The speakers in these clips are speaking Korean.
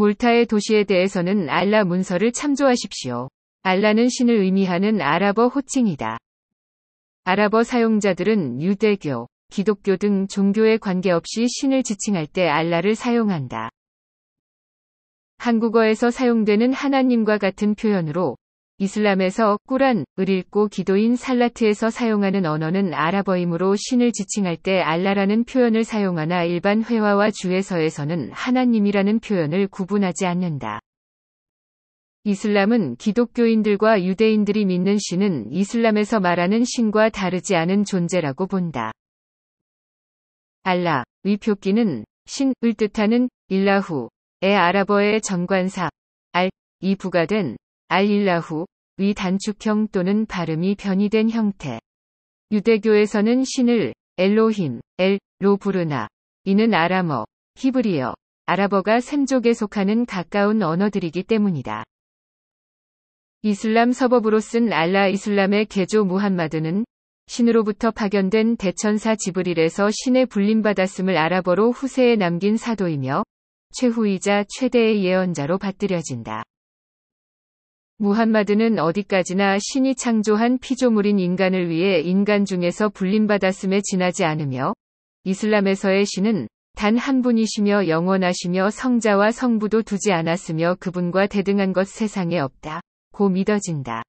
몰타의 도시에 대해서는 알라 문서를 참조하십시오. 알라는 신을 의미하는 아랍어 호칭이다. 아랍어 사용자들은 유대교, 기독교 등 종교에 관계없이 신을 지칭할 때 알라를 사용한다. 한국어에서 사용되는 하나님과 같은 표현으로 이슬람에서 꾸란, 을 읽고 기도인 살라트에서 사용하는 언어는 아랍어이므로 신을 지칭할 때 알라라는 표현을 사용하나 일반 회화와 주에서에서는 하나님이라는 표현을 구분하지 않는다. 이슬람은 기독교인들과 유대인들이 믿는 신은 이슬람에서 말하는 신과 다르지 않은 존재라고 본다. 알라, 위 표기는 신을 뜻하는 일라후에 아랍어의 전관사 알, 이부가된 알일라후, 의 단축형 또는 발음이 변이된 형태. 유대교에서는 신을 엘로힘, 엘로 부르나 이는 아람어, 히브리어, 아랍어가 샘족에 속하는 가까운 언어들이기 때문이다. 이슬람 서법으로 쓴 알라 이슬람의 개조 무함마드는 신으로부터 파견된 대천사 지브릴에서 신의 불림받았음을 아랍어로 후세에 남긴 사도이며 최후이자 최대의 예언자로 받들여진다. 무함마드는 어디까지나 신이 창조한 피조물인 인간을 위해 인간 중에서 불림받았음에 지나지 않으며 이슬람에서의 신은 단 한 분이시며 영원하시며 성자와 성부도 두지 않았으며 그분과 대등한 것 세상에 없다. 고 믿어진다.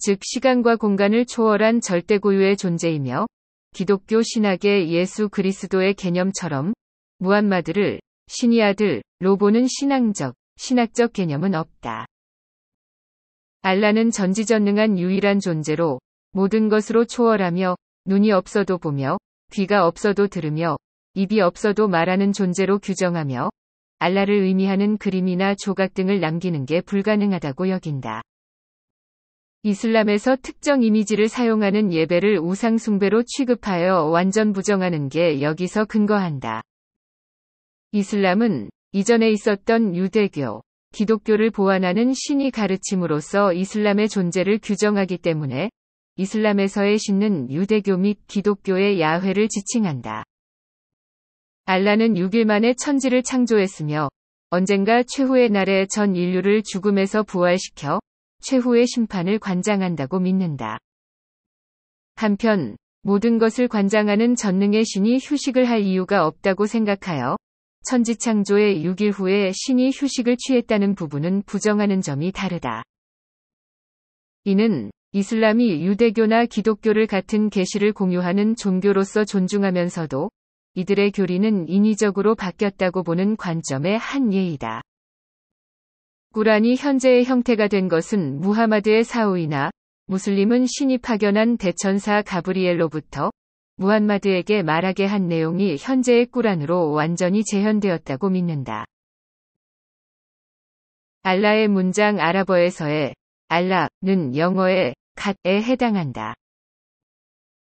즉 시간과 공간을 초월한 절대 고유의 존재이며 기독교 신학의 예수 그리스도의 개념처럼 무함마드를 신이 아들 로보는 신앙적, 신학적 개념은 없다. 알라는 전지전능한 유일한 존재로 모든 것으로 초월하며 눈이 없어도 보며 귀가 없어도 들으며 입이 없어도 말하는 존재로 규정하며 알라를 의미하는 그림이나 조각 등을 남기는 게 불가능하다고 여긴다. 이슬람에서 특정 이미지를 사용하는 예배를 우상숭배로 취급하여 완전 부정하는 게 여기서 근거한다. 이슬람은 이전에 있었던 유대교, 기독교를 보완하는 신이 가르침으로써 이슬람의 존재를 규정하기 때문에 이슬람에서의 신은 유대교 및 기독교의 야훼를 지칭한다. 알라는 6일 만에 천지를 창조했으며 언젠가 최후의 날에 전 인류를 죽음에서 부활시켜 최후의 심판을 관장한다고 믿는다. 한편 모든 것을 관장하는 전능의 신이 휴식을 할 이유가 없다고 생각하여 천지창조의 6일 후에 신이 휴식을 취했다는 부분은 부정하는 점이 다르다. 이는 이슬람이 유대교나 기독교를 같은 계시를 공유하는 종교로서 존중하면서도 이들의 교리는 인위적으로 바뀌었다고 보는 관점의 한 예이다. 꾸란이 현재의 형태가 된 것은 무하마드의 사우이나 무슬림은 신이 파견한 대천사 가브리엘로부터 무한마드에게 말하게 한 내용이 현재의 꾸란으로 완전히 재현되었다고 믿는다. 알라의 문장 아랍어에서의 알라는 영어의 갓에 해당한다.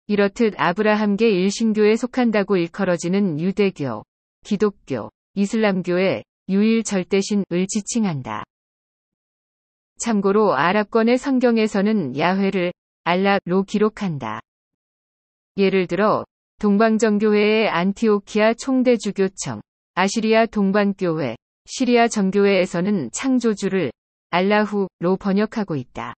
이렇듯 아브라함계 일신교에 속한다고 일컬어지는 유대교, 기독교, 이슬람교의 유일 절대신을 지칭한다. 참고로 아랍권의 성경에서는 야훼를 알라로 기록한다. 예를 들어 동방정교회의 안티오키아 총대주교청, 아시리아 동방교회, 시리아 정교회에서는 창조주를 알라후로 번역하고 있다.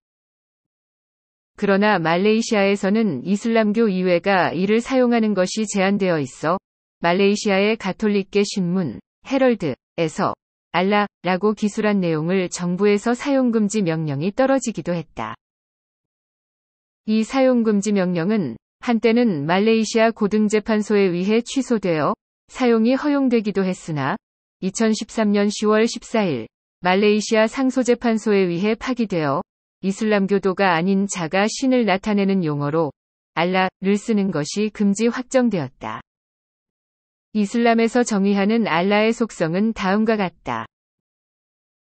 그러나 말레이시아에서는 이슬람교 이외가 이를 사용하는 것이 제한되어 있어 말레이시아의 가톨릭계 신문 헤럴드에서 알라라고 기술한 내용을 정부에서 사용금지 명령이 떨어지기도 했다. 이 사용금지 명령은 한때는 말레이시아 고등재판소에 의해 취소되어 사용이 허용되기도 했으나 2013년 10월 14일 말레이시아 상소재판소에 의해 파기되어 이슬람교도가 아닌 자가 신을 나타내는 용어로 알라를 쓰는 것이 금지 확정되었다. 이슬람에서 정의하는 알라의 속성은 다음과 같다.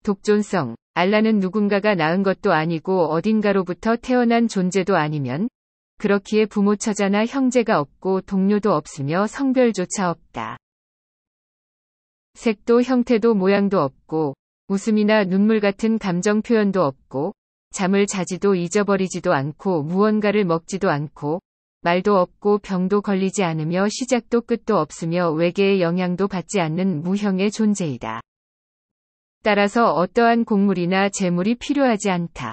독존성, 알라는 누군가가 낳은 것도 아니고 어딘가로부터 태어난 존재도 아니면 그렇기에 부모 처자나 형제가 없고 동료도 없으며 성별조차 없다. 색도 형태도 모양도 없고 웃음이나 눈물 같은 감정 표현도 없고 잠을 자지도 잊어버리지도 않고 무언가를 먹지도 않고 말도 없고 병도 걸리지 않으며 시작도 끝도 없으며 외계의 영향도 받지 않는 무형의 존재이다. 따라서 어떠한 곡물이나 재물이 필요하지 않다.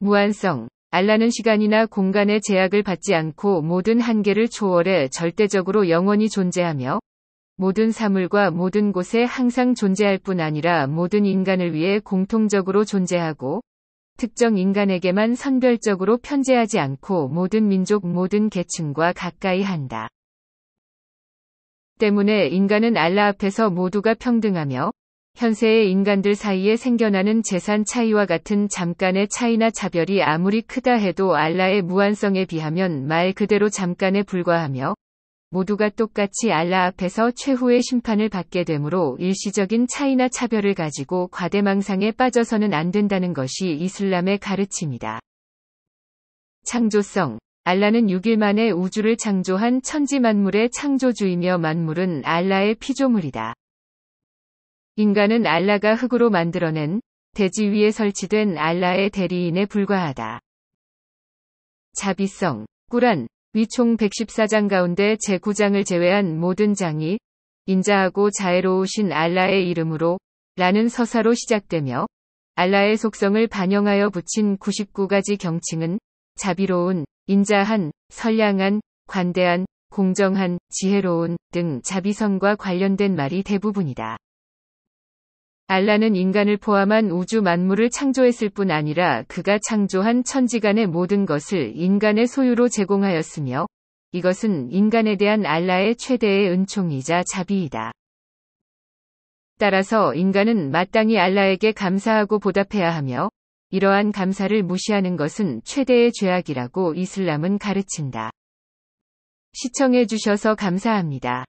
무한성 알라는 시간이나 공간의 제약을 받지 않고 모든 한계를 초월해 절대적으로 영원히 존재하며 모든 사물과 모든 곳에 항상 존재할 뿐 아니라 모든 인간을 위해 공통적으로 존재하고 특정 인간에게만 선별적으로 편제하지 않고 모든 민족 모든 계층과 가까이 한다. 때문에 인간은 알라 앞에서 모두가 평등하며 현세의 인간들 사이에 생겨나는 재산 차이와 같은 잠깐의 차이나 차별이 아무리 크다 해도 알라의 무한성에 비하면 말 그대로 잠깐에 불과하며 모두가 똑같이 알라 앞에서 최후의 심판을 받게 되므로 일시적인 차이나 차별을 가지고 과대망상에 빠져서는 안 된다는 것이 이슬람의 가르침이다. 창조성 알라는 6일 만에 우주를 창조한 천지 만물의 창조주이며 만물은 알라의 피조물이다. 인간은 알라가 흙으로 만들어낸 대지 위에 설치된 알라의 대리인에 불과하다. 자비성, 꾸란, 위총 114장 가운데 제9장을 제외한 모든 장이 인자하고 자애로우신 알라의 이름으로 라는 서사로 시작되며 알라의 속성을 반영하여 붙인 99가지 경칭은 자비로운, 인자한, 선량한, 관대한, 공정한, 지혜로운 등 자비성과 관련된 말이 대부분이다. 알라는 인간을 포함한 우주 만물을 창조했을 뿐 아니라 그가 창조한 천지간의 모든 것을 인간의 소유로 제공하였으며 이것은 인간에 대한 알라의 최대의 은총이자 자비이다. 따라서 인간은 마땅히 알라에게 감사하고 보답해야 하며 이러한 감사를 무시하는 것은 최대의 죄악이라고 이슬람은 가르친다. 시청해 주셔서 감사합니다.